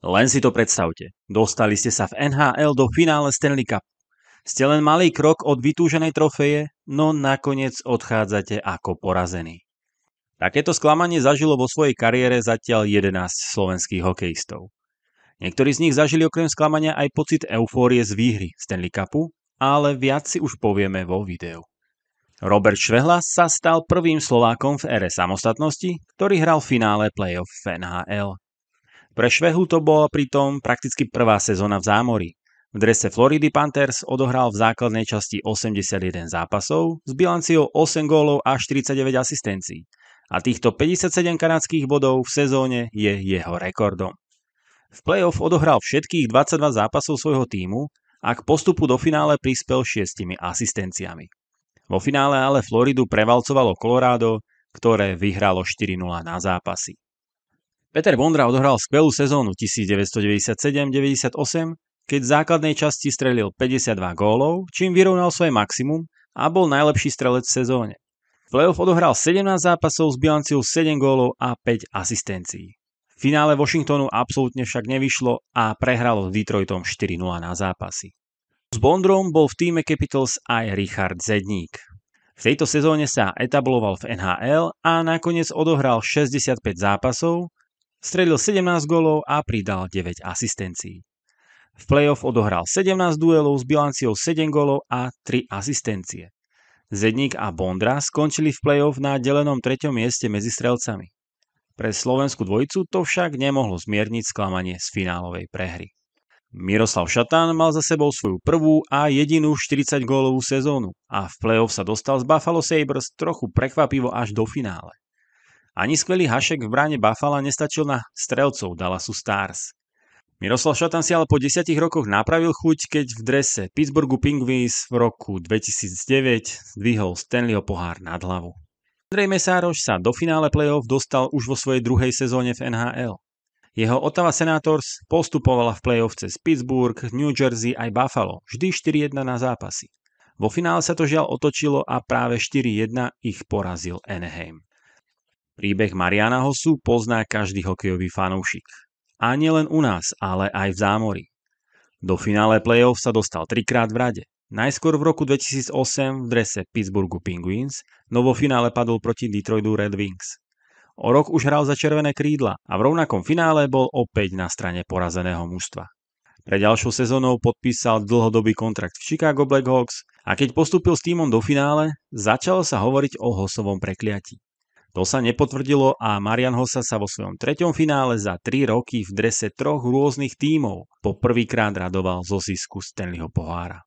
Len si to predstavte. Dostali ste sa v NHL do finále Stanley Cup. Ste len malý krok od vytúženej trofeje, no nakoniec odchádzate ako porazený. Takéto sklamanie zažilo vo svojej kariére zatiaľ 11 slovenských hokejistov. Niektorí z nich zažili okrem sklamania aj pocit eufórie z výhry Stanley Cupu, ale viac si už povieme vo videu. Robert Švehla sa stal prvým Slovákom v ére samostatnosti, ktorý hral v finále playoff v NHL. Pre Švehu to bola pritom prakticky prvá sezóna v zámori. V drese Floridy Panthers odohral v základnej časti 81 zápasov s bilanciou 8 gólov a 49 asistencií. A týchto 57 kanadských bodov v sezóne je jeho rekordom. V playoff odohral všetkých 22 zápasov svojho týmu a k postupu do finále prispel šiestimi asistenciami. Vo finále ale Floridu prevalcovalo Colorado, ktoré vyhralo 4-0 na zápasy. Peter Bondra odohral skvelú sezónu 1997-98, keď v základnej časti strelil 52 gólov, čím vyrovnal svoje maximum a bol najlepší strelec v sezóne. V playoff odohral 17 zápasov s bilanciou 7 gólov a 5 asistencií. V finále Washingtonu absolútne však nevyšlo a prehralo s Detroitom 4-0 na zápasy. S Bondrom bol v týme Capitals aj Richard Zedník. V tejto sezóne sa etabloval v NHL a nakoniec odohral 65 zápasov, Stredil 17 golov a pridal 9 asistencií. V play-off odohral 17 duelov s bilanciou 7 golov a 3 asistencie. Zedník a Bondra skončili v play-off na delenom 3. mieste medzi strelcami. Pre slovenskú dvojicu to však nemohlo zmierniť sklamanie z finálovej prehry. Miroslav Šatán mal za sebou svoju prvú a jedinú 40-gólovú sezónu a v play-off sa dostal z Buffalo Sabres trochu prekvapivo až do finále. Ani skvelý Hašek v bráne Buffalo nestačil na strelcov Dallasu Stars. Miroslav Šatan si ale po 10 rokoch napravil chuť, keď v drese Pittsburghu Penguins v roku 2009 zdvihol Stanleyho pohár nad hlavu. Andrej Mesároš sa do finále playoff dostal už vo svojej druhej sezóne v NHL. Jeho Ottawa Senators postupovala v playoff cez Pittsburgh, New Jersey aj Buffalo, vždy 4-1 na zápasy. Vo finále sa to žiaľ otočilo a práve 4-1 ich porazil Anaheim. Príbeh Mariana Hosu pozná každý hokejový fanúšik. A nielen u nás, ale aj v zámori. Do finále play-off sa dostal trikrát v rade. Najskôr v roku 2008 v drese Pittsburghu Penguins, no vo finále padol proti Detroitu Red Wings. O rok už hral za červené krídla a v rovnakom finále bol opäť na strane porazeného mužstva. Pre ďalšou sezónou podpísal dlhodobý kontrakt v Chicago Blackhawks a keď postúpil s týmom do finále, začalo sa hovoriť o hosovom prekliatí. To sa nepotvrdilo a Marian Hossa sa vo svojom treťom finále za 3 roky v drese troch rôznych tímov po prvýkrát radoval zo zisku Stanleyho pohára.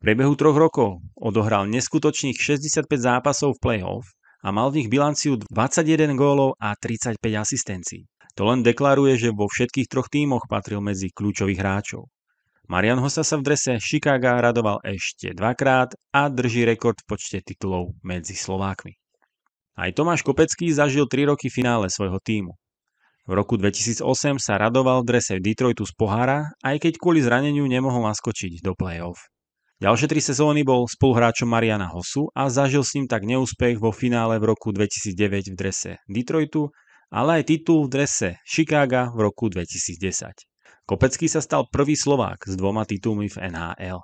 V priebehu troch rokov odohral neskutočných 65 zápasov v play-off a mal v nich bilanciu 21 gólov a 35 asistencií. To len deklaruje, že vo všetkých troch tímoch patril medzi kľúčových hráčov. Marian Hossa sa v drese Chicago radoval ešte dvakrát a drží rekord v počte titulov medzi Slovákmi. Aj Tomáš Kopecký zažil 3 roky finále svojho týmu. V roku 2008 sa radoval v drese Detroitu z pohára, aj keď kvôli zraneniu nemohol naskočiť do play-off. Ďalšie tri sezóny bol spoluhráčom Mariana Hosu a zažil s ním tak neúspech vo finále v roku 2009 v drese Detroitu, ale aj titul v drese Chicago v roku 2010. Kopecký sa stal prvý Slovák s dvoma titulmi v NHL.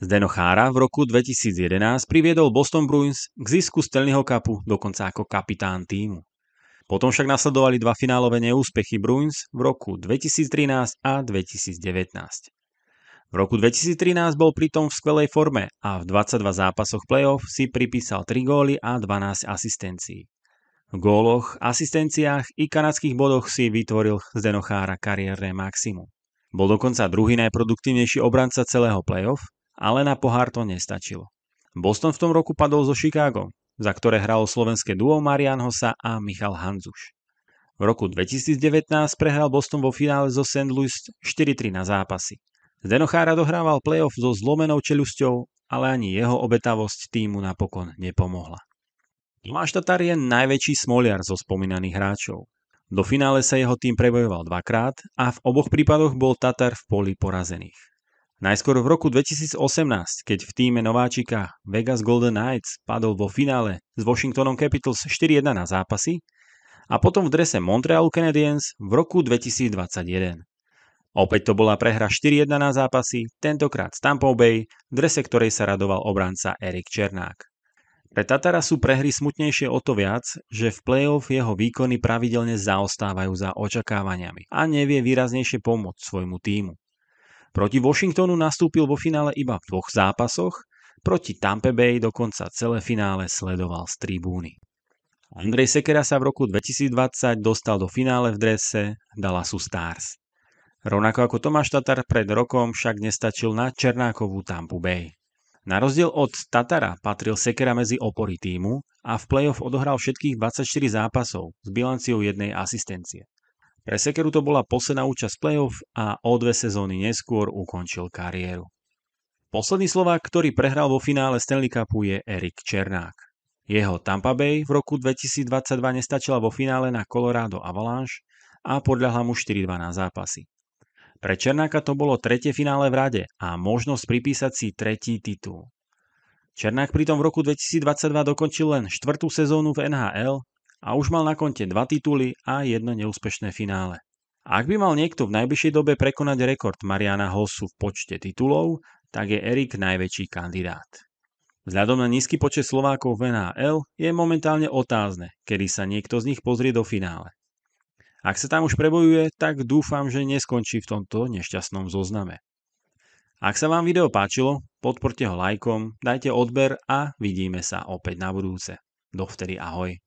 Zdeno Chára v roku 2011 priviedol Boston Bruins k zisku stelného kapu dokonca ako kapitán týmu. Potom však nasledovali dva finálové neúspechy Bruins v roku 2013 a 2019. V roku 2013 bol pritom v skvelej forme a v 22 zápasoch playoff si pripísal 3 góly a 12 asistencií. V góloch, asistenciách i kanadských bodoch si vytvoril Zdeno Chára kariérne maximum. Bol dokonca druhý najproduktívnejší obranca celého playoff ale na pohár to nestačilo. Boston v tom roku padol zo Chicago, za ktoré hralo slovenské duo Marian Hosa a Michal Hanzuš. V roku 2019 prehral Boston vo finále zo St. Louis 4-3 na zápasy. Zdenochára dohrával playoff so zlomenou čelusťou, ale ani jeho obetavosť týmu napokon nepomohla. Tomáš Tatar je najväčší smoliar zo spomínaných hráčov. Do finále sa jeho tým prebojoval dvakrát a v oboch prípadoch bol Tatar v poli porazených. Najskôr v roku 2018, keď v týme nováčika Vegas Golden Knights padol vo finále s Washingtonom Capitals 4-1 na zápasy a potom v drese Montreal Canadiens v roku 2021. Opäť to bola prehra 4-1 na zápasy, tentokrát s Tampa Bay, v drese ktorej sa radoval obranca Erik Černák. Pre Tatara sú prehry smutnejšie o to viac, že v play-off jeho výkony pravidelne zaostávajú za očakávaniami a nevie výraznejšie pomôcť svojmu týmu. Proti Washingtonu nastúpil vo finále iba v dvoch zápasoch, proti Tampa Bay dokonca celé finále sledoval z tribúny. Andrej Sekera sa v roku 2020 dostal do finále v drese Dallasu Stars. Rovnako ako Tomáš Tatar pred rokom však nestačil na Černákovú Tampu Bay. Na rozdiel od Tatara patril Sekera medzi opory týmu a v play-off odohral všetkých 24 zápasov s bilanciou jednej asistencie. Pre Sekeru to bola posledná účasť playoff a o dve sezóny neskôr ukončil kariéru. Posledný Slovák, ktorý prehral vo finále Stanley Cupu je Erik Černák. Jeho Tampa Bay v roku 2022 nestačila vo finále na Colorado Avalanche a podľahla mu 4-2 na zápasy. Pre Černáka to bolo tretie finále v rade a možnosť pripísať si tretí titul. Černák pritom v roku 2022 dokončil len štvrtú sezónu v NHL a už mal na konte dva tituly a jedno neúspešné finále. Ak by mal niekto v najbližšej dobe prekonať rekord Mariana Hosu v počte titulov, tak je Erik najväčší kandidát. Vzhľadom na nízky počet Slovákov v NHL je momentálne otázne, kedy sa niekto z nich pozrie do finále. Ak sa tam už prebojuje, tak dúfam, že neskončí v tomto nešťastnom zozname. Ak sa vám video páčilo, podporte ho lajkom, dajte odber a vidíme sa opäť na budúce. Dovtedy ahoj.